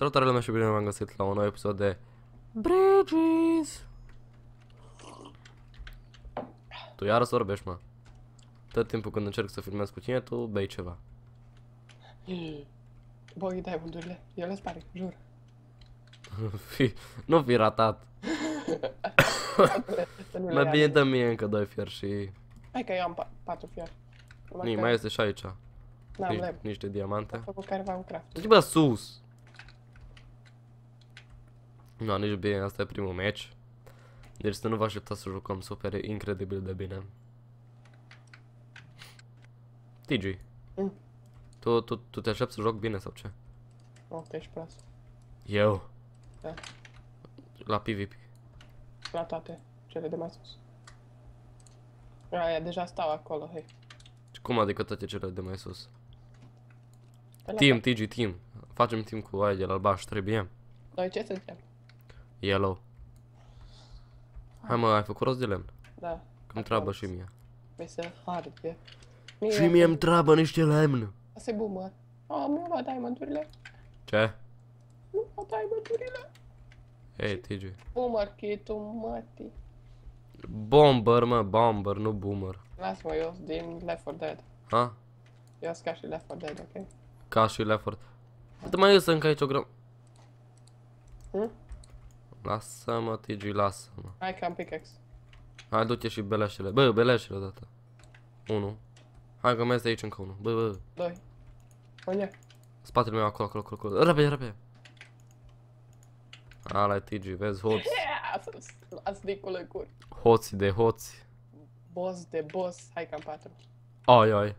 Salutare lumea și bine m am găsit la un nou episod de Bridges Tu iară sorbești, mă Tot timpul când încerc să filmez cu tine, tu bei ceva hmm. Bă, îi dai bundurile, eu le spare, jur Nu fi ratat Mai bine dă mie încă doi fier și... Hai că eu am patru fier Nii, mai este și aici N-am nici, de diamante. Am făcut careva craft. bă, sus! Nu, da, nici bine, asta e primul meci. Deci să nu vă așteptați să jucăm super incredibil de bine. TG. Mm. Tu, tu, tu te aștepți să joc bine sau ce? Ok, ești prost. Eu? Da. La PvP. La toate, cele de mai sus. Aia, deja stau acolo, hei. Cum adică toate cele de mai sus? Team, TG, team. Facem team cu aia de la albaș, trebuie. Noi ce suntem? Yellow. Hai mă, ai făcut rost de lemn. Da. Că-mi treabă și mie. Păi să harde. și mie îmi treabă niște lemn. Asta-i bun, mă. A, mi-au luat diamandurile. Ce? Nu au diamandurile. Hei, TG. Boomer, chetul, mati. Bomber, mă, bomber, nu boomer. Lasă-mă, eu sunt din Left 4 Dead. Ha? Eu sunt ca și Left 4 Dead, ok? Ca și Left 4 Dead. Uite, mai eu sunt încă aici o grămă. Hm? Lasă-mă, TG, lasă-mă. Hai că am pickaxe. Hai, du-te și beleșele. Bă, beleșele odată. Unu. Hai că mai este aici încă unul. Bă, bă. Doi. Unde? Spatele meu acolo, acolo, acolo, acolo. răpe repede. Ala TG, vezi, hoți. Las de cur. Hoți de hoți. Boss de boss. Hai că am patru. Ai, ai.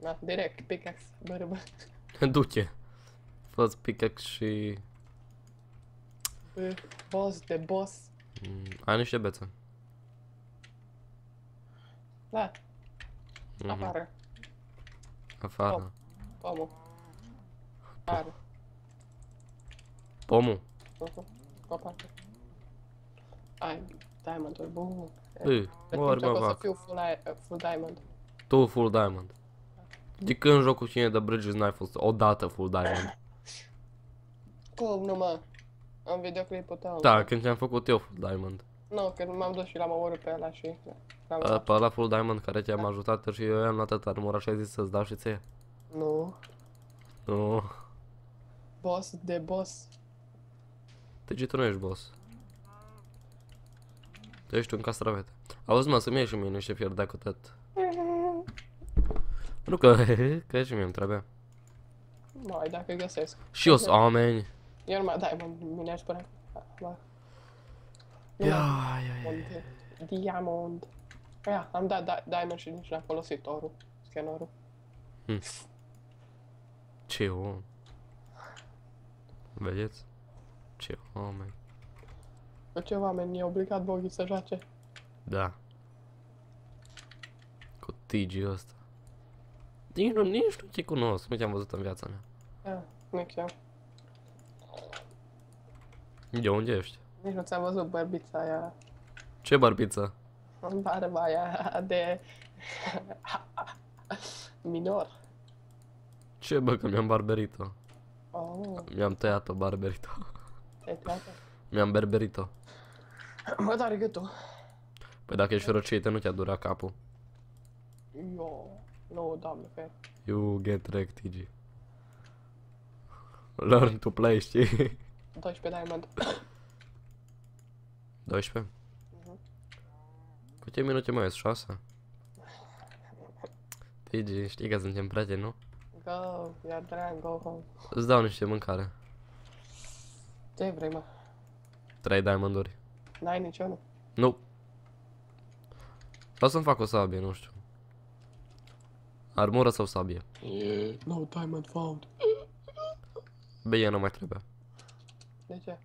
Na, direct, pickaxe. Bă, bă. Du-te. Fă-ți pickaxe și pe boss de boss. Mm, ai niște bețe. Da. Mm-hmm. Afară. Afară. Pomu. Afară. Pomu. Copacă. Ai, diamond-uri, bun. Ei, mor, să fiu full, full diamond. Tu full diamond. De când jocul cine de Bridges n-ai fost odată full diamond? Cum nu mă? Am videoclipul tău. Da, când ți-am făcut eu Full Diamond. Nu, no, când m-am dus și l-am omorât pe ăla și... A, pe ăla Full Diamond care te-am da. ajutat și eu i-am luat armura și ai zis să-ți dau și ție. Nu. Nu. Boss de boss. Deci tu nu ești boss. Tu ești un castravet. Auzi mă, să-mi iei și mie niște fier dacă tot. Nu că, că și mie îmi trebuie. Mai, dacă găsesc. Și eu sunt oameni. Eu nu mai, da, mine aș pune. Da. Ia, ia, ia, Diamond. Ia, am dat da- diamond și nici n a folosit orul, scanorul. Hm. Ce om. Vedeți? Ce oameni. Pe ce oameni, e obligat Boghi să joace. Da. Cu TG-ul ăsta. Nici nu, nici nu te cunosc, nu te-am văzut în viața mea. Da, nici eu. De unde ești? Nici nu ți-am văzut bărbița aia. Ce bărbiță? Barba aia de... Minor. Ce bă, că mi-am barberit-o. Oh. Mi-am tăiat-o, barberit-o. mi-am berberit-o. Mă doare gâtul. Păi dacă ești răcită, nu te-a dura capul. Yo, no, doamne, pe. You get wrecked, TG. Learn to play, știi? 12 diamond. 12? Mhm. Câte minute mai ești? 6? Pigi, știi că suntem prieteni, nu? Go, ia drag, go home. Îți dau niște mâncare. Ce vrei, mă? 3 diamonduri. N-ai niciunul? Nu. Vreau să-mi fac o sabie, nu știu. Armură sau sabie? Yeah, no diamond found. Bine, nu mai trebuie. De ce?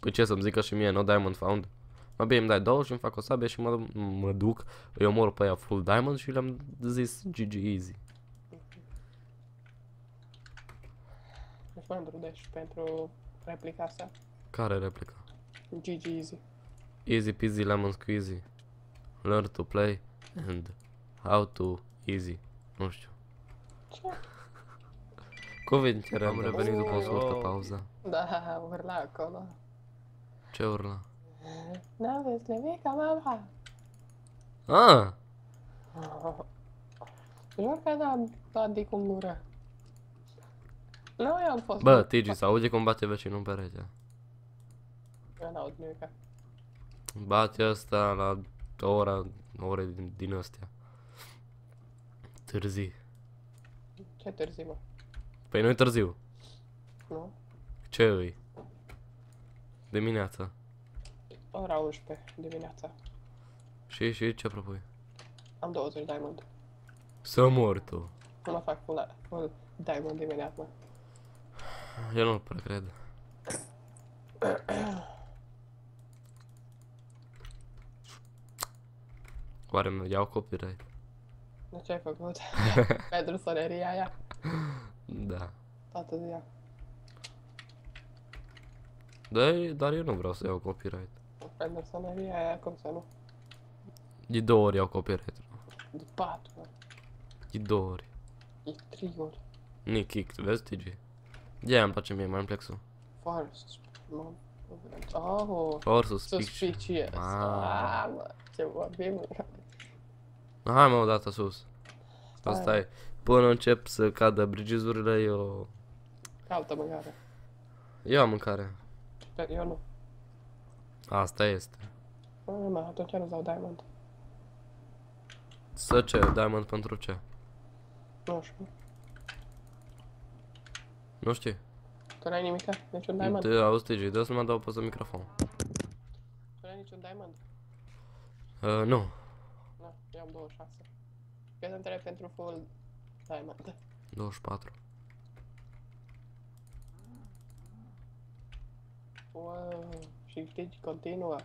Păi ce să-mi zică și mie, no diamond found? Mă bine, îmi dai două și îmi fac o sabie și mă, mă duc, îi omor pe ea full diamond și le-am zis GG easy. Ești deci, pentru replica asta? Care replica? GG easy. Easy peasy lemon squeezy. Learn to play and how to easy. Nu știu. Ce? Cuvinte random. Am revenit după o scurtă pauză. Da, urla acolo. Ce urla? Nu aveți nimic, mama. Ah! Jur că n-am dat de cum Nu, Noi am fost... Bă, Tigi, să auzi cum bate vecinul în perete. Eu n-aud nimic. Bate ăsta la ora, ore din, din astea. Târzi. Ce târzi, mă? Păi nu-i târziu. Nu. Ce îi? Dimineața. Ora 11 dimineața. Și, și ce propui? Am 20 diamond. Să mor tu. Nu mă fac full, full diamond dimineața. Eu nu-l prea cred. Oare mi iau copyright? De ce ai făcut? Pentru soneria aia? Da. Atât de ea. Dar, dar eu nu vreau să iau copyright. Pentru să nu iei aia, cum să nu? De două ori iau copyright. De patru ori. De două ori. De trei ori. Nick kick, vezi TG? De aia îmi place mie, mai îmi plec su. Forest. Oh, Forest suspicious. Ah, mă, ce vorbim. Hai mă, o dată sus. Stai, e până încep să cadă brigizurile, eu... Altă mâncare. Eu am mâncare. Eu nu. Asta este. Nu, mă, atunci nu dau diamond. Să ce? Diamond pentru ce? Nu știu. Nu știi? Tu n-ai nimica? Niciun diamond? Te, auzi, TG, dă să mă dau pe microfon. Tu n-ai niciun diamond? Uh, nu. Nu, eu am 26. Eu te întreb pentru full Hai, mai da. 24. Wow, și deci continuă.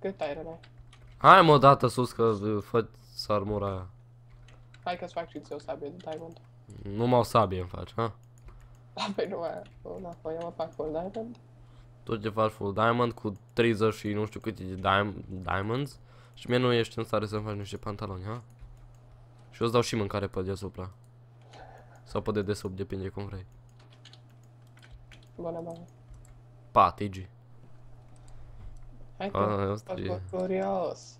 Cât ai rămas? Hai mă, dată sus că fă armura aia. Hai că-ți fac și ți o sabie de diamond. Nu m-au sabie îmi faci, ha? Da, păi nu aia. Una, păi eu mă fac full diamond. Tu ce faci full diamond cu 30 și nu știu câte diamonds. Și mie nu ești în stare să-mi faci niște pantaloni, ha? Și eu îți dau și mâncare pe deasupra. Sau pe sub depinde cum vrei. Bună, bună. Pa, TG. Hai că faci curios.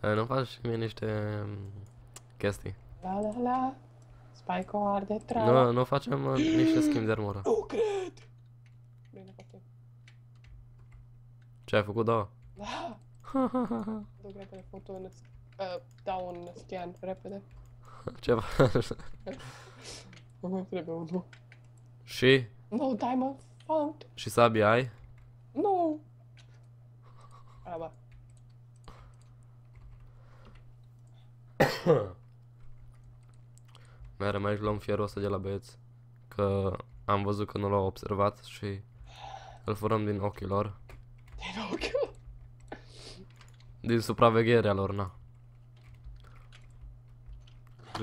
Nu faci și mie niște mm, chestii. La la la. Spike-o arde treaba. Nu, nu facem uh, niște schimb de armură. Nu cred! Bine, Ce ai făcut, da? Da! Duc repede fotul în... Uh, dau un scan repede. Ce faci? Nu trebuie unul. Și? No diamond found. Și sabia ai? Nu. No. Aba. Meră, și luăm fierul ăsta de la băieți. Că am văzut că nu l-au observat și îl furăm din ochii lor. Din ochii lor? Din supravegherea lor, na.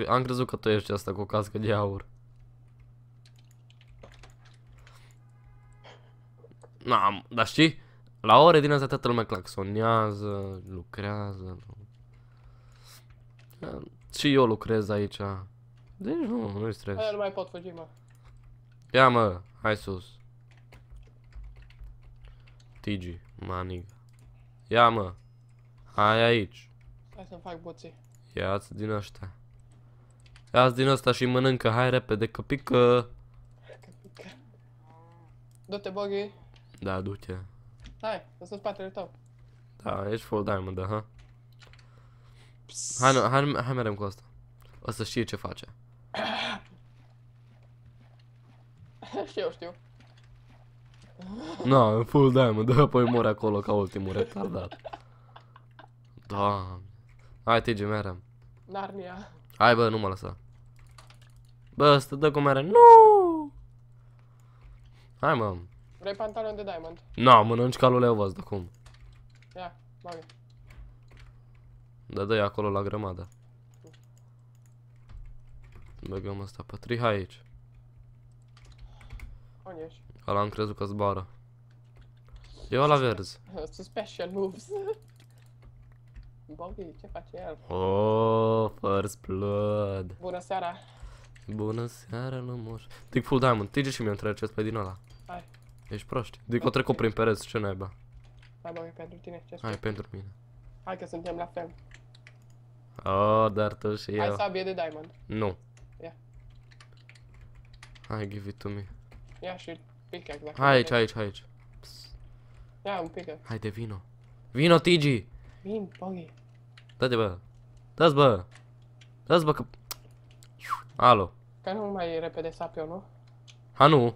Am crezut că tu ești asta cu cască de aur. Na, dar știi? La ore din asta toată lumea claxonează, lucrează. Nu. și eu lucrez aici. Deci nu, nu-i stres. Aia nu mai pot fugi, mă. Ia mă, hai sus. TG, maniga. Ia mă, hai aici. Hai să fac boții. Ia-ți din ăștia. Ia-ți din ăsta și mănâncă, hai repede, că pică. Că pică. Du-te, Boggy. Da, du-te. Hai, sunt spatele tău. Da, ești full diamond, aha. Hai, hai, hai, hai merem cu asta. O să știe ce face. Și eu știu. Nu, no, full diamond, apoi mor acolo ca ultimul retardat. Da. Hai, TG, merem. Narnia. Hai, bă, nu mă lăsa. Bă, stă dă cum merem. Nu! Hai, mă. Vrei pantalon de diamond? Na, mănânci calul eu de cum? Ia, bagă. Da, dai acolo la grămadă. Băgăm asta pe triha aici. Unde ești? Ala am crezut că zboară. Eu la verzi. Special moves. Bobby, ce face el? Oh, first blood. Bună seara. Bună seara, lămoș. Tic full diamond, tige și mi o trecesc pe din ăla. Ești proști. Deci o trecut prin pereți, ce naiba? Da, bă, e pentru tine, ce Hai, pentru mine. Hai că suntem la fel. Oh, dar tu și eu. Hai sabie de diamond. Nu. Ia. Hai, give it to me. Ia și pickaxe exact. Hai aici, aici, aici. Ia un pickaxe. Hai de vino. Vino, TG. Vin, Poggy. Da-te, bă. Da-ți, bă. Da-ți, bă, că... Alo. Că nu mai repede sap eu, nu? Ha, nu.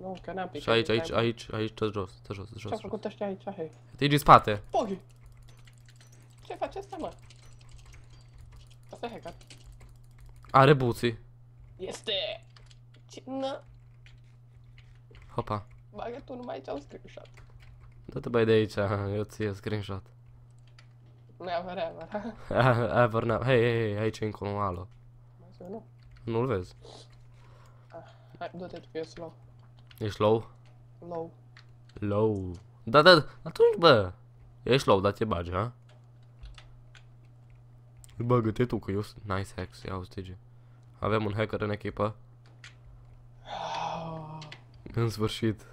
Nu, că n-am picat. Și aici, aici, aici, aici, tot jos, tot jos, tot jos. Ce-a făcut ăștia aici, hei? Te din spate. Poghi! Ce face asta, mă? Asta e hacker. Are buții. Este! na Hopa. Bagă tu numai aici un screenshot. Da te bai de aici, eu ți screenshot. Never ever. ever never. Hei, hei, hei, aici e încolo, alo. Nu. Nu-l vezi. Ah, hai, du-te tu că slow. Ești low? Low. Low. Da, da, atunci, bă. Ești low, dar te bagi, ha? Bagă-te tu, că eu sunt nice să iau stige. Avem un hacker în echipă. În sfârșit.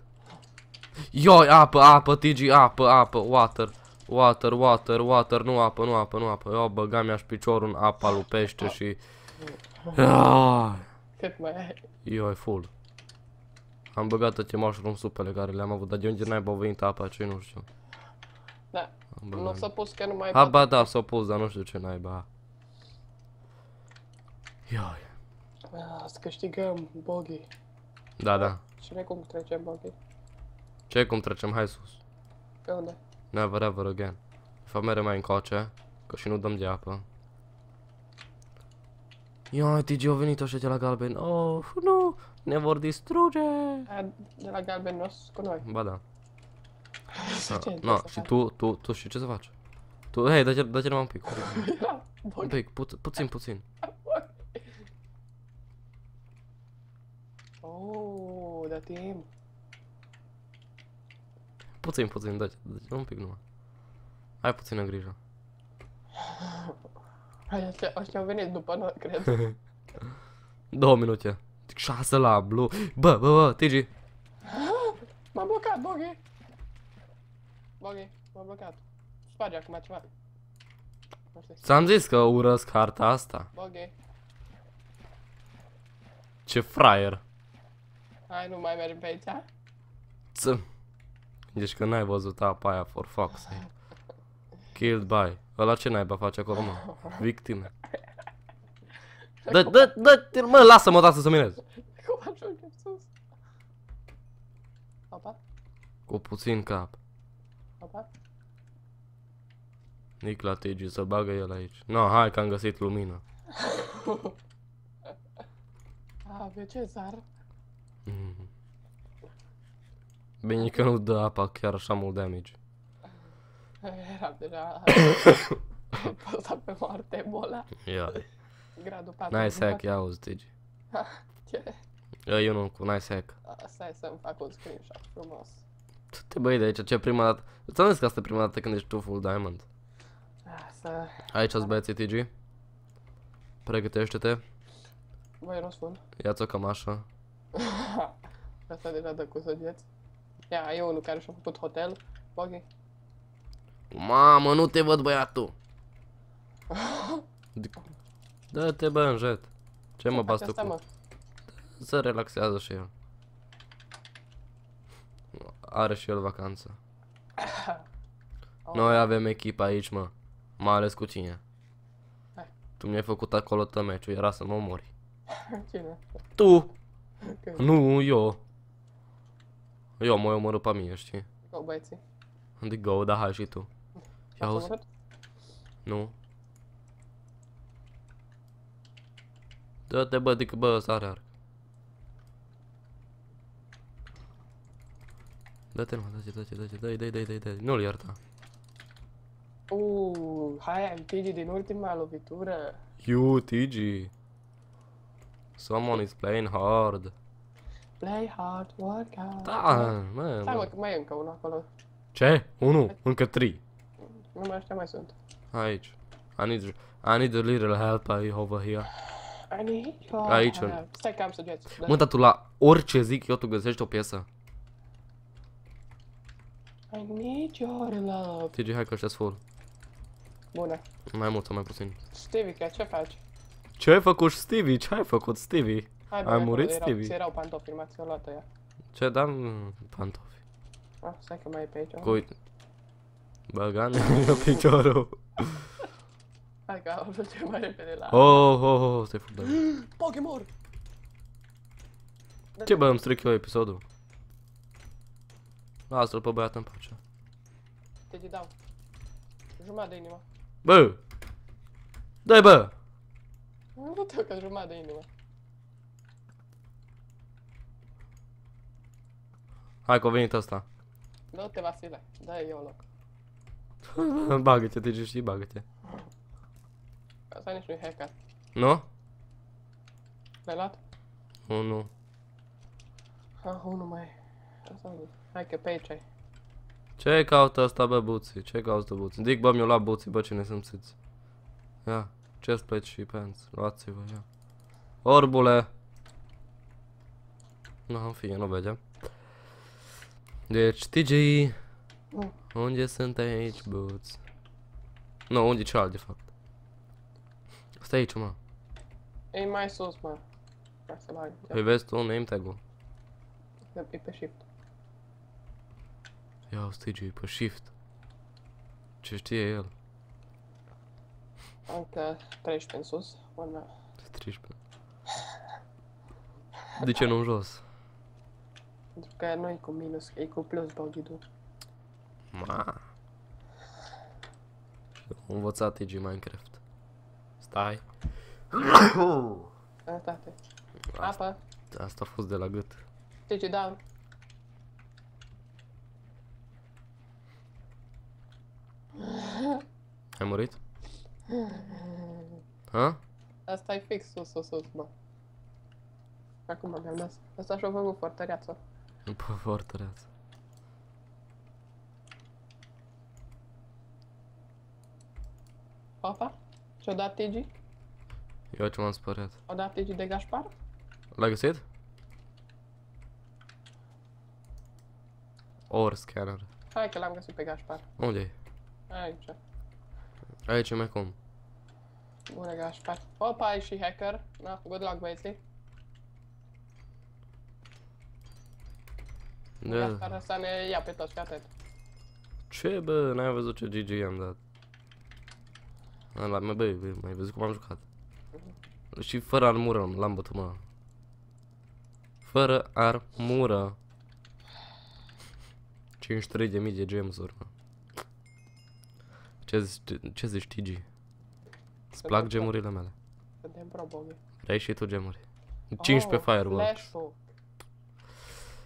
Ioi, apă, apă, TG, apă, apă, water. Water, water, water, nu apă, nu apă, nu apă. Eu băga mi-aș piciorul în apa lui pește și... Cât mai ai? Ioi, full. Am băgat toate mushroom supele care le-am avut, dar de unde n-ai băvăit apa ce nu știu. Da, nu s-a pus că nu mai... Ha, ba da, s-a pus, dar nu știu ce naiba. Ioi. Ah, să câștigăm, bogi. Da, da. Și noi cum trecem, bogi? Ce cum trecem? Hai sus. Pe unde? Never ever again. Fa mere mai încoace, că și nu dăm de apă. Ia, Tigi, au venit așa de la galben. Oh, nu, ne vor distruge. de la galben nu cu noi. Ba da. A, ah, na, și tu, tu, tu și ce să faci? Tu, hei, dă-te dă un pic. Da, un pic, pu puțin, puțin. Oh, da timp. Puțin, puțin, dă-te, dă un pic numai. Ai puțină grijă. Așa, așa au venit după noi, cred. Două minute. 6 la blue. Bă, bă, bă, TG. M-am blocat, Boggy. Boggy, m-am blocat. Sparge acum ceva. Ți-am zis că urăsc harta asta. Boggy. Ce fraier. Hai, nu mai mergem pe aici. Ți. Deci că n-ai văzut apa aia for fuck's sake. Killed by. Ăla ce naiba face acolo, mă? Victime. Dă, dă, dă, mă, lasă-mă, lasă să minez. Cum ajungem sus? Opa. Cu puțin cap. Opa. Nic la să bagă el aici. No, hai că am găsit lumină. Ave ce zar. Mhm. Bine că nu dă apa chiar așa mult damage. Era deja păsat pe moarte boala. Ia. Gradul 4. Nice hack, ia auzi, Digi. Ce? Eu nu, cu nice hack. Stai să-mi fac un screenshot frumos. Tu te băi de aici, ce prima dată... Îți am zis că asta e prima dată când ești tu full diamond. Asta... Aici îți băieții TG. Pregătește-te. Băi, nu spun. Ia-ți o cămașă. asta deja dă cu săgeți. Ia, e unul care și-a făcut hotel. Ok. Mamă, nu te văd băiatul. Dă-te da, bă în jet. Ce mă bați cu? Să relaxează și el. Are și el vacanță. Noi oh. avem echipa aici, mă. Mai ales cu tine. Tu mi-ai făcut acolo tămeciul, era să mă omori. Cine? Tu! Nu, eu. Eu mă ai omorât pe mine, știi? Go, băieții. go, da, hai și tu. Ia auzi? Nu. Dă-te bă, decât adică, bă, ăsta are arc. Dă-te mă, dă-te, dă-te, dă-te, dă te dă te dă te dă te nu-l ierta. Uuuu, hai, Tigi din ultima lovitură. You, Tigi. Someone is playing hard. Play hard, work hard. Da, mă, mă. Stai mă, că mai e încă unul acolo. Ce? Unu, încă trei nu mai ăștia mai sunt. Aici. I need, I need a little help over here. I need your Aici. Stai că am săgeți. Mă, dar tu la orice zic eu, tu găsești o piesă. I need your love. TG, hai că ăștia full. Bună. Mai mult sau mai puțin. Stevie, ce faci? Ce ai făcut Stevie? Ce ai făcut Stevie? Hai, ai murit erau, Stevie? Erau pantofi, m-ați luat ea. Ce, dam pantofi. Ah, stai că mai e pe aici. Cu, Băgane piciorul. Hai să ajungem mai repede la... Oh, oh, oh, oh, oh stai furtă. Pokémon. Ce bă, îmi stric eu episodul? Lasă-l pe băiat în pace. Te te dau. Jumătate de inimă. Bă! Dai bă! Nu te că jumătate de inimă. Hai că a venit asta. Nu te Vasile, dai eu loc. bagă-te, te știi, bagă-te. Asta nici nu-i hackat. Nu? L-ai luat? Nu, nu. Ah, unul mai Asta Hai că pe aici ai. Ce caută asta, bă, buții? Ce caută buții? Dic, bă, mi-o luat buții, bă, cine simțiți? Ia, plate și pants. Luați-vă, ia. Orbule! Nu, în fine, nu vedem. Deci, TGI nu. Oh. Unde sunt aici, Boots? Nu, no, unde cealaltă, de fapt? Stai aici, mă. E mai sus, mă. Păi vezi tu name tag-ul. Da, e pe shift. Ia, stage e pe shift. Ce știe el? Încă 13 în sus, urmea. 13. De ce nu în jos? Pentru că nu e cu minus, e cu plus buggy-ul. Ma. Am învățat TG Minecraft. Stai. Sănătate. Asta a fost de la gât. TG down. Da. Ai murit? Ha? Asta e fix sus, sus, sus, bă. Acum mi-am dat. Asta și-o făcut fortăreață. Pe fortăreață. papa? Și-o dat TG? Eu ce m-am spărat. O dat TG de Gaspar? L-a găsit? Or scanner. Hai că l-am găsit pe Gaspar. Unde e? Aici. Aici mai cum. Bună Gaspar. Opa, ai și hacker. Na, good luck băieții. Da. Gaspar ăsta ne ia pe toți, fii atent. Ce bă, n-ai văzut ce GG am dat. Am luat, mă, băi, mai văzut cum am jucat. Și fără armură l-am bătut, mă. Fără armură. 53.000 de gems-uri, mă. Ce, ce zici, Tigi? Îți plac gemurile mele? Suntem pro, Bobby. Vrei și tu gemuri? 15 oh, firework.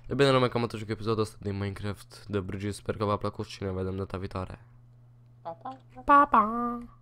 E bine, numai cam atunci cu episodul ăsta din Minecraft de Bridges. Sper că v-a plăcut și ne vedem data viitoare. Pa, pa! Pa, pa!